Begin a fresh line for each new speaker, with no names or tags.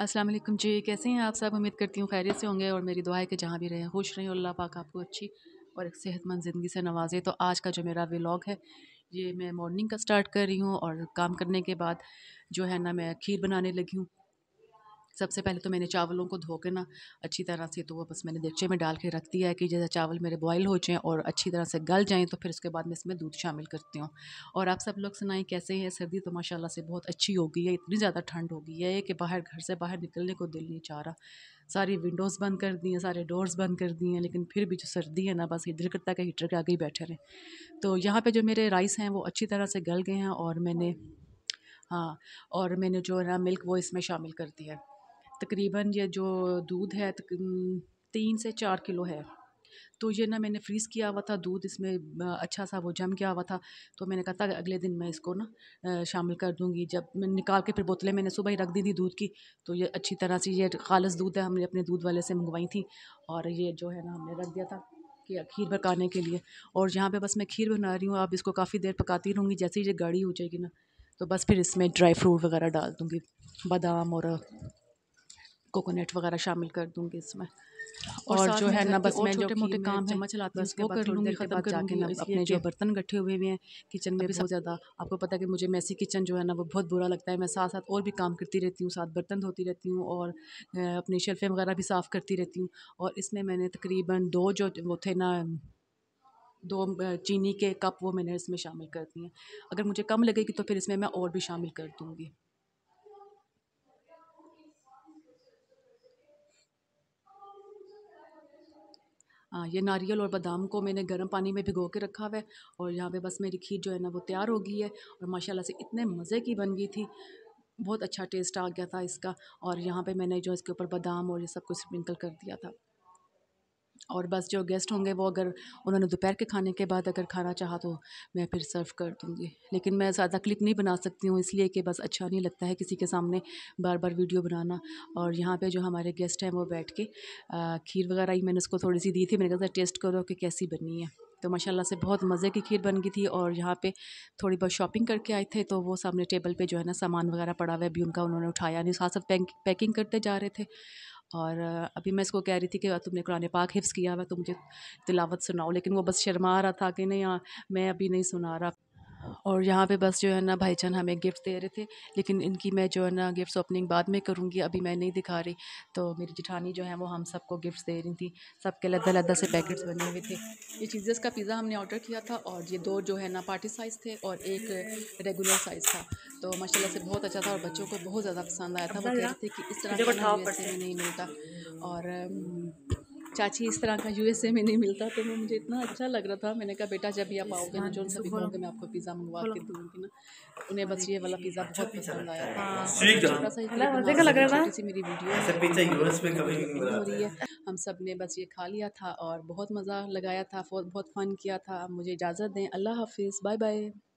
अस्सलाम वालेकुम जी कैसे हैं आप सब उम्मीद करती हूँ खैरियत से होंगे और मेरी दुआ है कि जहाँ भी रहें खुश रहें अल्लाह पाक आपको अच्छी और एक सेहतमंद ज़िंदगी से नवाजे तो आज का जो मेरा व्लॉग है ये मैं मॉर्निंग का स्टार्ट कर रही हूँ और काम करने के बाद जो है ना मैं खीर बनाने लगी हूँ सबसे पहले तो मैंने चावलों को धो के ना अच्छी तरह से तो वो बस मैंने देगचे में डाल के रख दिया है कि जैसे चावल मेरे बॉयल हो जाएँ और अच्छी तरह से गल जाएँ तो फिर उसके बाद मैं इसमें दूध शामिल करती हूँ और आप सब लोग सुनाएं कैसे हैं सर्दी तो माशाल्लाह से बहुत अच्छी हो गई है इतनी ज़्यादा ठंड हो गई है कि बाहर घर से बाहर निकलने को दिल नहीं चाह रहा सारी विंडोज़ बंद कर दी हैं सारे डोर्स बंद कर दिए हैं लेकिन फिर भी जो सर्दी है ना बस दिल करता है हीटर के आगे ही बैठे रहें तो यहाँ पर जो मेरे राइस हैं वो अच्छी तरह से गल गए हैं और मैंने हाँ और मैंने जो है ना मिल्क वो इसमें शामिल कर दिया है तकरीबन ये जो दूध है तीन से चार किलो है तो ये ना मैंने फ्रीज़ किया हुआ था दूध इसमें अच्छा सा वो जम गया हुआ था तो मैंने कहा था अगले दिन मैं इसको ना शामिल कर दूँगी जब मैं निकाल के फिर बोतलें मैंने सुबह ही रख दी थी दूध की तो ये अच्छी तरह से ये खालस दूध है हमने अपने दूध वाले से मंगवाई थी और ये जो है ना हमने रख दिया था कि खीर पकाने के लिए और यहाँ पर बस मैं खीर बना रही हूँ आप इसको काफ़ी देर पकाती रहूँगी जैसे ही ये गाढ़ी हो जाएगी ना तो बस फिर इसमें ड्राई फ्रूट वगैरह डाल दूँगी बादाम और कोकोनट वगैरह शामिल कर दूँगी इसमें और, और जो है ना बस मैं छोटे मोटे काम है चलाती बस वो कर लूँगी ख़त्म कर जाके ना अपने जो बर्तन गठे हुए हुए हैं किचन में बहुत ज़्यादा आपको पता है कि मुझे मैसी किचन जो है ना वो बहुत बुरा लगता है मैं साथ साथ और भी काम करती रहती हूँ साथ बर्तन धोती रहती हूँ और अपनी शेल्फ़ें वगैरह भी साफ़ करती रहती हूँ और इसमें मैंने तकरीबन दो जो वो थे ना दो चीनी के कप वो मैंने इसमें शामिल कर दिए अगर मुझे कम लगेगी तो फिर इसमें मैं और भी शामिल कर दूँगी ये नारियल और बादाम को मैंने गर्म पानी में भिगो के रखा हुआ है और यहाँ पे बस मेरी खीर जो है ना वो तैयार हो गई है और माशाल्लाह से इतने मज़े की बन गई थी बहुत अच्छा टेस्ट आ गया था इसका और यहाँ पे मैंने जो इसके ऊपर बादाम और ये सब कुछ स्प्रिंकल कर दिया था और बस जो गेस्ट होंगे वो अगर उन्होंने दोपहर के खाने के बाद अगर खाना चाहा तो मैं फिर सर्व कर दूँगी लेकिन मैं ज़्यादा क्लिप नहीं बना सकती हूँ इसलिए कि बस अच्छा नहीं लगता है किसी के सामने बार बार वीडियो बनाना और यहाँ पे जो हमारे गेस्ट हैं वो बैठ के आ, खीर वगैरह ही मैंने उसको थोड़ी सी दी थी मैंने कहा टेस्ट करो कि कैसी बनी है तो माशाला से बहुत मज़े की खीर बन गई थी और यहाँ पर थोड़ी बहुत शॉपिंग करके आए थे तो वो सामने टेबल पर जो है ना सामान वगैरह पड़ा हुआ है अभी उनका उन्होंने उठाया नहीं साथ साथ पैकिंग करते जा रहे थे और अभी मैं इसको कह रही थी कि तुमने कुरान पाक हिफ़्स किया हुआ तो मुझे तिलावत सुनाओ लेकिन वो बस शर्मा रहा था कि नहीं हाँ, मैं अभी नहीं सुना रहा और यहाँ पे बस जो है ना भाईचान हमें गिफ्ट दे रहे थे लेकिन इनकी मैं जो है ना गिफ्ट्स ओपनिंग बाद में करूँगी अभी मैं नहीं दिखा रही तो मेरी जिठानी जो है वो हम सबको गिफ्ट्स दे रही थी सबके लद्दा लद्दा से पैकेट्स बने हुए थे ये चीज़ का पिज़्ज़ा हमने ऑर्डर किया था और ये दो जो है ना पार्टी साइज़ थे और एक रेगुलर साइज़ था तो माशा से बहुत अच्छा था और बच्चों को बहुत ज़्यादा पसंद आया था वो कह रहे थे कि इस तरह का नहीं मिलता और चाची इस तरह का यूएसए में नहीं मिलता तो मैं मुझे इतना अच्छा लग रहा था मैंने कहा बेटा जब भी आप आओगे ना जो तो सभी भी मैं आपको पिज़्ज़ा मंगवा के दूँगी ना उन्हें बस ये वाला पिज़्ज़ा अच्छा बहुत पसंद आया था हाँ, हाँ, लग रहा था मेरी वीडियो हम सब ने बस ये खा लिया था और बहुत मज़ा लगाया था बहुत फ़न किया था मुझे इजाज़त दें अल्लाह हाफिज़ बाय बाय